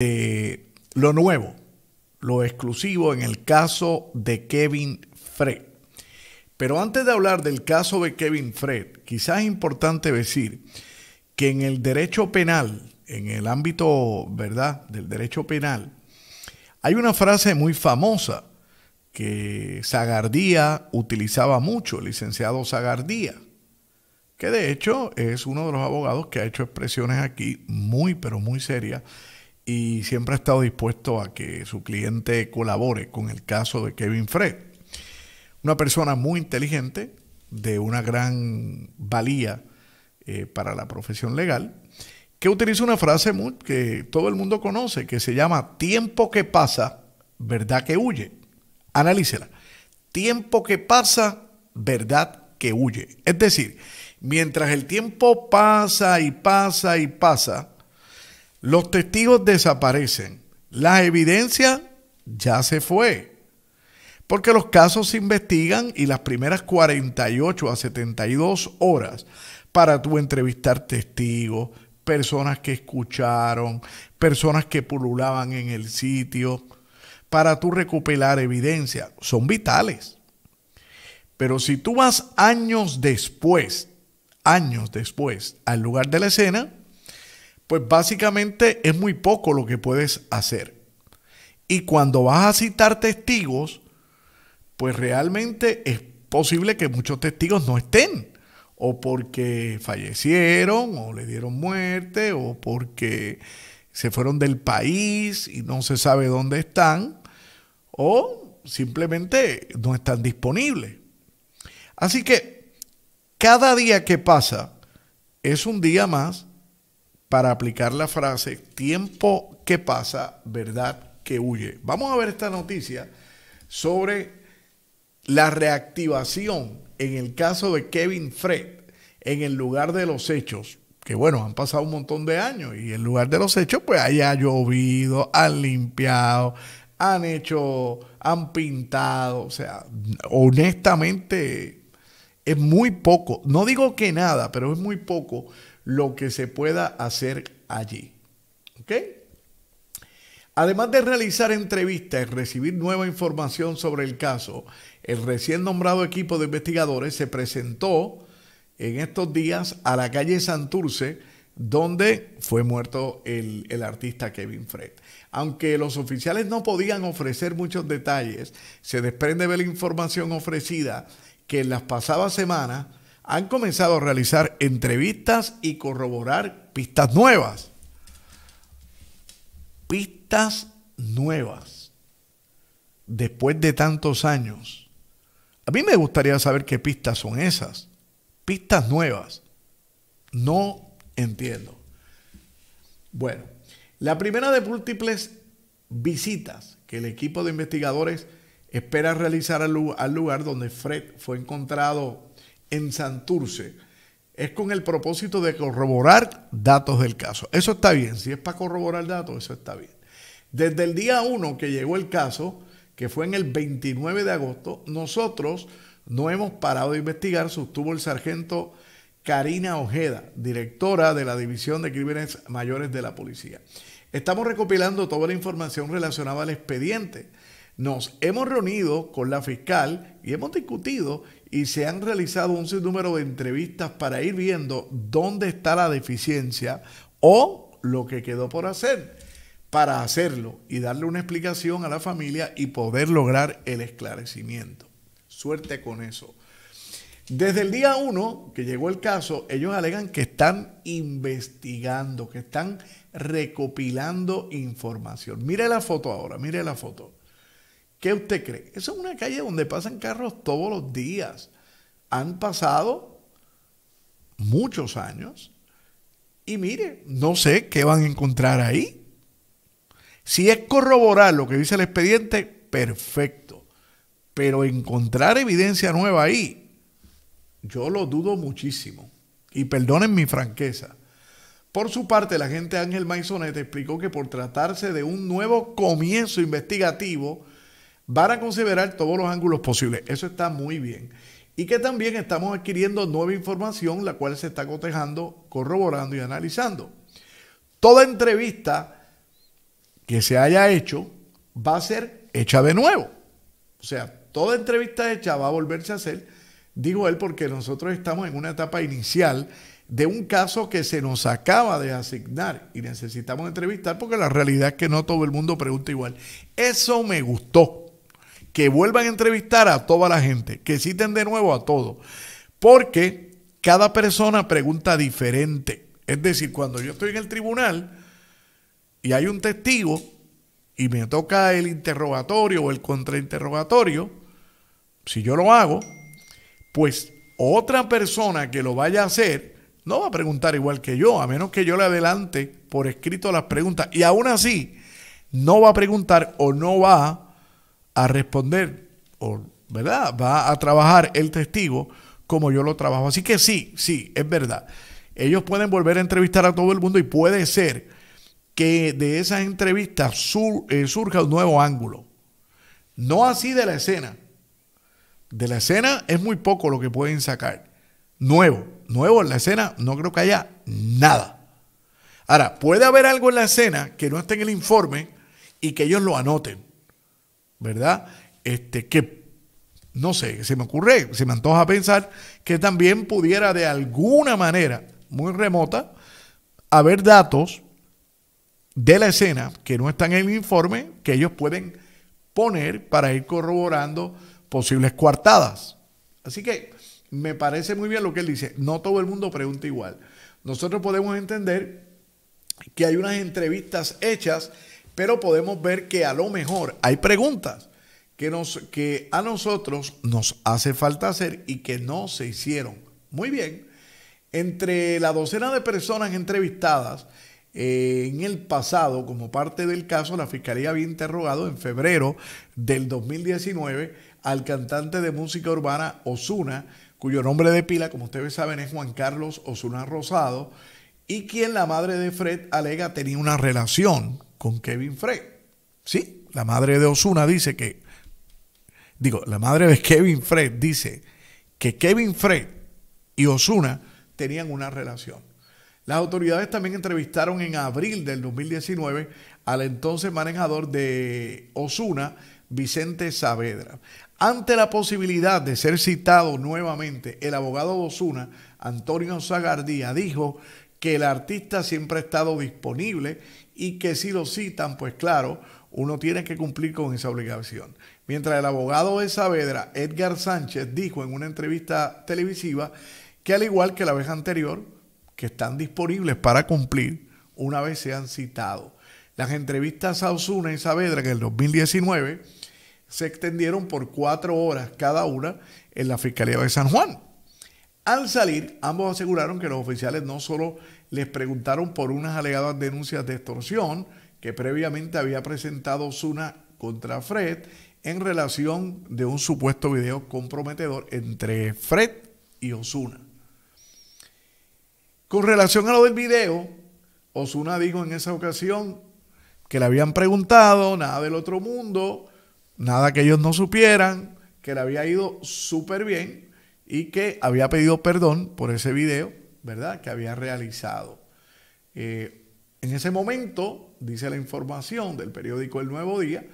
de eh, lo nuevo, lo exclusivo en el caso de Kevin Fred. Pero antes de hablar del caso de Kevin Fred, quizás es importante decir que en el derecho penal, en el ámbito, ¿verdad?, del derecho penal, hay una frase muy famosa que Zagardía utilizaba mucho, el licenciado Zagardía, que de hecho es uno de los abogados que ha hecho expresiones aquí muy, pero muy serias y siempre ha estado dispuesto a que su cliente colabore con el caso de Kevin Frey. Una persona muy inteligente, de una gran valía eh, para la profesión legal, que utiliza una frase que todo el mundo conoce, que se llama tiempo que pasa, verdad que huye. Analícela. Tiempo que pasa, verdad que huye. Es decir, mientras el tiempo pasa y pasa y pasa, los testigos desaparecen. La evidencia ya se fue. Porque los casos se investigan y las primeras 48 a 72 horas para tú entrevistar testigos, personas que escucharon, personas que pululaban en el sitio, para tú recopilar evidencia, son vitales. Pero si tú vas años después, años después, al lugar de la escena, pues básicamente es muy poco lo que puedes hacer. Y cuando vas a citar testigos, pues realmente es posible que muchos testigos no estén, o porque fallecieron, o le dieron muerte, o porque se fueron del país y no se sabe dónde están, o simplemente no están disponibles. Así que cada día que pasa es un día más para aplicar la frase tiempo que pasa, verdad que huye. Vamos a ver esta noticia sobre la reactivación en el caso de Kevin Fred en el lugar de los hechos. Que bueno, han pasado un montón de años y en lugar de los hechos, pues haya ha llovido, han limpiado, han hecho, han pintado. O sea, honestamente es muy poco. No digo que nada, pero es muy poco lo que se pueda hacer allí. ¿Ok? Además de realizar entrevistas y recibir nueva información sobre el caso, el recién nombrado equipo de investigadores se presentó en estos días a la calle Santurce, donde fue muerto el, el, artista Kevin Fred. Aunque los oficiales no podían ofrecer muchos detalles, se desprende de la información ofrecida que en las pasadas semanas han comenzado a realizar entrevistas y corroborar pistas nuevas. Pistas nuevas. Después de tantos años. A mí me gustaría saber qué pistas son esas. Pistas nuevas. No entiendo. Bueno, la primera de múltiples visitas que el equipo de investigadores espera realizar al lugar donde Fred fue encontrado en Santurce es con el propósito de corroborar datos del caso. Eso está bien, si es para corroborar datos, eso está bien. Desde el día 1 que llegó el caso, que fue en el 29 de agosto, nosotros no hemos parado de investigar, sostuvo el sargento Karina Ojeda, directora de la División de Crímenes Mayores de la Policía. Estamos recopilando toda la información relacionada al expediente. Nos hemos reunido con la fiscal y hemos discutido y se han realizado un sinnúmero de entrevistas para ir viendo dónde está la deficiencia o lo que quedó por hacer para hacerlo y darle una explicación a la familia y poder lograr el esclarecimiento. Suerte con eso. Desde el día 1 que llegó el caso, ellos alegan que están investigando, que están recopilando información. Mire la foto ahora, mire la foto. ¿Qué usted cree? Esa es una calle donde pasan carros todos los días. Han pasado muchos años y mire, no sé qué van a encontrar ahí. Si es corroborar lo que dice el expediente, perfecto. Pero encontrar evidencia nueva ahí, yo lo dudo muchísimo. Y perdonen mi franqueza. Por su parte, la agente Ángel Maisonet explicó que por tratarse de un nuevo comienzo investigativo, van a considerar todos los ángulos posibles. Eso está muy bien. Y que también estamos adquiriendo nueva información, la cual se está cotejando, corroborando y analizando. Toda entrevista que se haya hecho va a ser hecha de nuevo. O sea, toda entrevista hecha va a volverse a hacer, digo él, porque nosotros estamos en una etapa inicial de un caso que se nos acaba de asignar y necesitamos entrevistar porque la realidad es que no todo el mundo pregunta igual. Eso me gustó que vuelvan a entrevistar a toda la gente, que citen de nuevo a todos, porque cada persona pregunta diferente. Es decir, cuando yo estoy en el tribunal y hay un testigo y me toca el interrogatorio o el contrainterrogatorio, si yo lo hago, pues otra persona que lo vaya a hacer no va a preguntar igual que yo, a menos que yo le adelante por escrito las preguntas. Y aún así, no va a preguntar o no va a a responder, o, ¿verdad? Va a trabajar el testigo como yo lo trabajo. Así que sí, sí, es verdad. Ellos pueden volver a entrevistar a todo el mundo y puede ser que de esas entrevistas eh, surja un nuevo ángulo. No así de la escena. De la escena es muy poco lo que pueden sacar. Nuevo, nuevo en la escena no creo que haya nada. Ahora, puede haber algo en la escena que no esté en el informe y que ellos lo anoten. ¿verdad? Este, que no sé, se me ocurre, se me antoja pensar que también pudiera de alguna manera muy remota haber datos de la escena que no están en el informe que ellos pueden poner para ir corroborando posibles coartadas. Así que me parece muy bien lo que él dice. No todo el mundo pregunta igual. Nosotros podemos entender que hay unas entrevistas hechas pero podemos ver que a lo mejor hay preguntas que, nos, que a nosotros nos hace falta hacer y que no se hicieron. Muy bien, entre la docena de personas entrevistadas eh, en el pasado como parte del caso, la Fiscalía había interrogado en febrero del 2019 al cantante de música urbana Osuna, cuyo nombre de pila, como ustedes saben, es Juan Carlos Osuna Rosado, y quien la madre de Fred alega tenía una relación con Kevin Frey. Sí, la madre de Osuna dice que, digo, la madre de Kevin Frey dice que Kevin Frey... y Osuna tenían una relación. Las autoridades también entrevistaron en abril del 2019 al entonces manejador de Osuna, Vicente Saavedra. Ante la posibilidad de ser citado nuevamente, el abogado de Osuna, Antonio Zagardía, dijo que el artista siempre ha estado disponible y que si lo citan, pues claro, uno tiene que cumplir con esa obligación. Mientras el abogado de Saavedra, Edgar Sánchez, dijo en una entrevista televisiva que al igual que la vez anterior, que están disponibles para cumplir una vez sean citados. Las entrevistas a Osuna y Saavedra en el 2019 se extendieron por cuatro horas cada una en la Fiscalía de San Juan. Al salir, ambos aseguraron que los oficiales no solo les preguntaron por unas alegadas denuncias de extorsión que previamente había presentado Osuna contra Fred en relación de un supuesto video comprometedor entre Fred y Osuna. Con relación a lo del video, Osuna dijo en esa ocasión que le habían preguntado nada del otro mundo, nada que ellos no supieran, que le había ido súper bien y que había pedido perdón por ese video ¿verdad?, que había realizado. Eh, en ese momento, dice la información del periódico El Nuevo Día,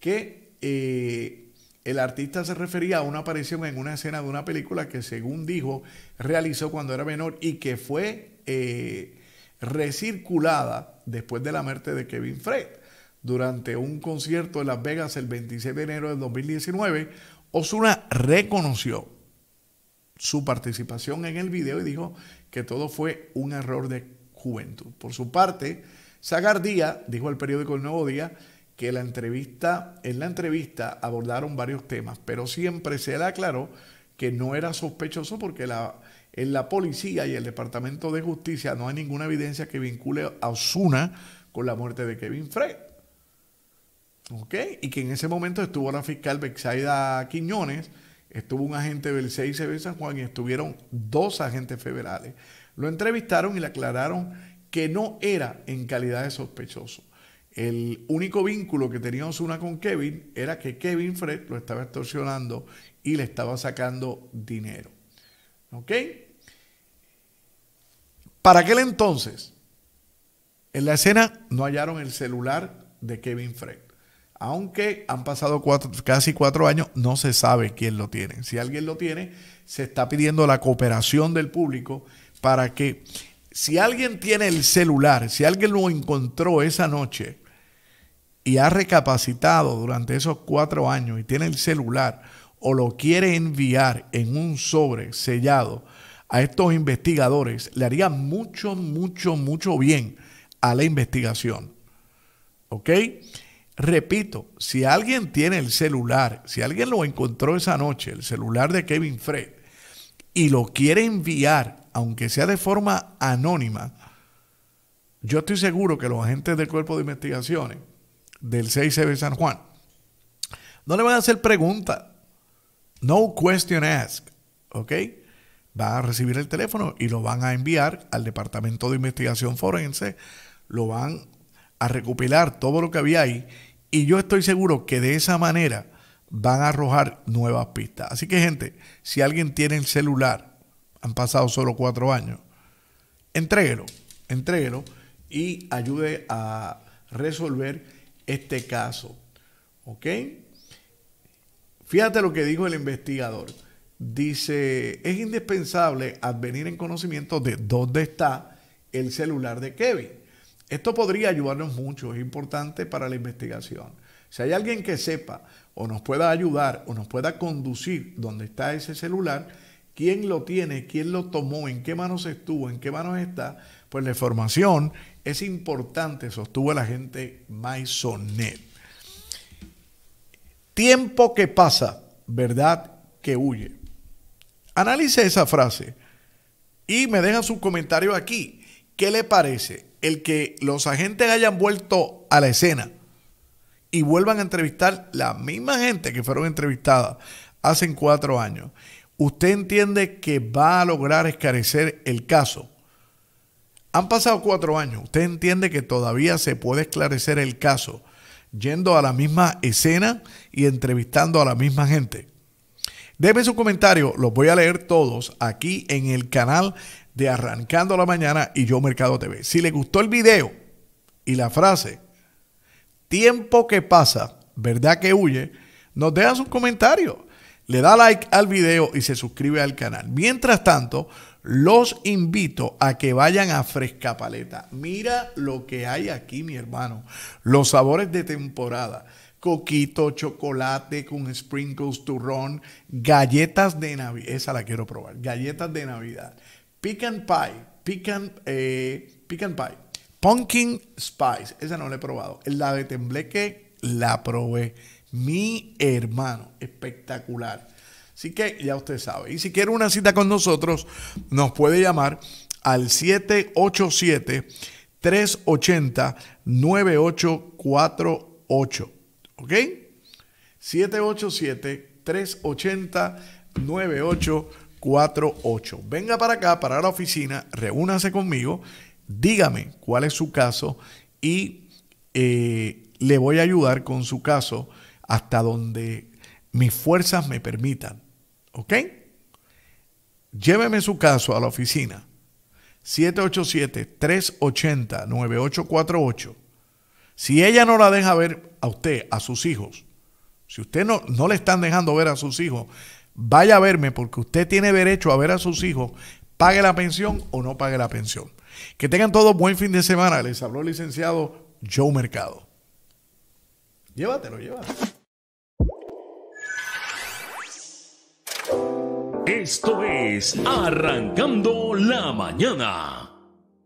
que eh, el artista se refería a una aparición en una escena de una película que, según dijo, realizó cuando era menor y que fue eh, recirculada después de la muerte de Kevin Fred durante un concierto en Las Vegas el 26 de enero de 2019. Osuna reconoció su participación en el video y dijo que todo fue un error de juventud. Por su parte, Sagardía dijo al periódico El Nuevo Día que la entrevista, en la entrevista abordaron varios temas, pero siempre se le aclaró que no era sospechoso porque la, en la policía y el Departamento de Justicia no hay ninguna evidencia que vincule a Osuna con la muerte de Kevin Frey. Y que en ese momento estuvo la fiscal Bexaida Quiñones, estuvo un agente del CICB San Juan y estuvieron dos agentes federales. Lo entrevistaron y le aclararon que no era en calidad de sospechoso. El único vínculo que teníamos Osuna con Kevin era que Kevin Fred lo estaba extorsionando y le estaba sacando dinero. ¿Ok? Para aquel entonces, en la escena no hallaron el celular de Kevin Fred. Aunque han pasado casi cuatro años, no se sabe quién lo tiene. Si alguien lo tiene, se está pidiendo la cooperación del público para que si alguien tiene el celular, si alguien lo encontró esa noche y ha recapacitado durante esos cuatro años y tiene el celular o lo quiere enviar en un sobre sellado a estos investigadores, le haría mucho, mucho, mucho bien a la investigación. ¿Ok? Repito, si alguien tiene el celular, si alguien lo encontró esa noche, el celular de Kevin Fred, y lo quiere enviar, aunque sea de forma anónima, yo estoy seguro que los agentes del Cuerpo de Investigaciones del 6CB San Juan no le van a hacer preguntas. No question ask. ¿Ok? va a recibir el teléfono y lo van a enviar al Departamento de Investigación Forense. Lo van a recopilar todo lo que había ahí y yo estoy seguro que de esa manera van a arrojar nuevas pistas. Así que gente, si alguien tiene el celular, han pasado solo cuatro años, entréguelo, entréguelo y ayude a resolver este caso. ¿Ok? Fíjate lo que dijo el investigador. Dice, es indispensable advenir en conocimiento de dónde está el celular de Kevin esto podría ayudarnos mucho, es importante para la investigación. Si hay alguien que sepa o nos pueda ayudar o nos pueda conducir dónde está ese celular, quién lo tiene, quién lo tomó, en qué manos estuvo, en qué manos está, pues la información es importante, sostuvo la gente Maisonet. Tiempo que pasa, verdad que huye. Analice esa frase y me deja sus comentarios aquí. ¿Qué le parece? el que los agentes hayan vuelto a la escena y vuelvan a entrevistar la misma gente que fueron entrevistadas hace cuatro años, usted entiende que va a lograr esclarecer el caso. Han pasado cuatro años, usted entiende que todavía se puede esclarecer el caso yendo a la misma escena y entrevistando a la misma gente. Deme su comentario, los voy a leer todos aquí en el canal de Arrancando la Mañana y Yo Mercado TV. Si le gustó el video y la frase, tiempo que pasa, verdad que huye, nos deja sus comentarios, le da like al video y se suscribe al canal. Mientras tanto, los invito a que vayan a Fresca Paleta. Mira lo que hay aquí, mi hermano. Los sabores de temporada. Coquito, chocolate con sprinkles, turrón, galletas de Navidad. Esa la quiero probar. Galletas de Navidad Pecan Pie, Pecan, eh, Pie, Pumpkin Spice. Esa no la he probado. La de Tembleque la probé. Mi hermano, espectacular. Así que ya usted sabe. Y si quiere una cita con nosotros, nos puede llamar al 787 380 9848. ¿Ok? 787 380 9848. 48. Venga para acá, para la oficina, reúnase conmigo, dígame cuál es su caso y eh, le voy a ayudar con su caso hasta donde mis fuerzas me permitan. ¿Ok? Lléveme su caso a la oficina. 787-380-9848. Si ella no la deja ver a usted, a sus hijos, si usted no, no le están dejando ver a sus hijos vaya a verme porque usted tiene derecho a ver a sus hijos, pague la pensión o no pague la pensión. Que tengan todos buen fin de semana. Les habló el licenciado Joe Mercado. Llévatelo, llévatelo. Esto es Arrancando la Mañana.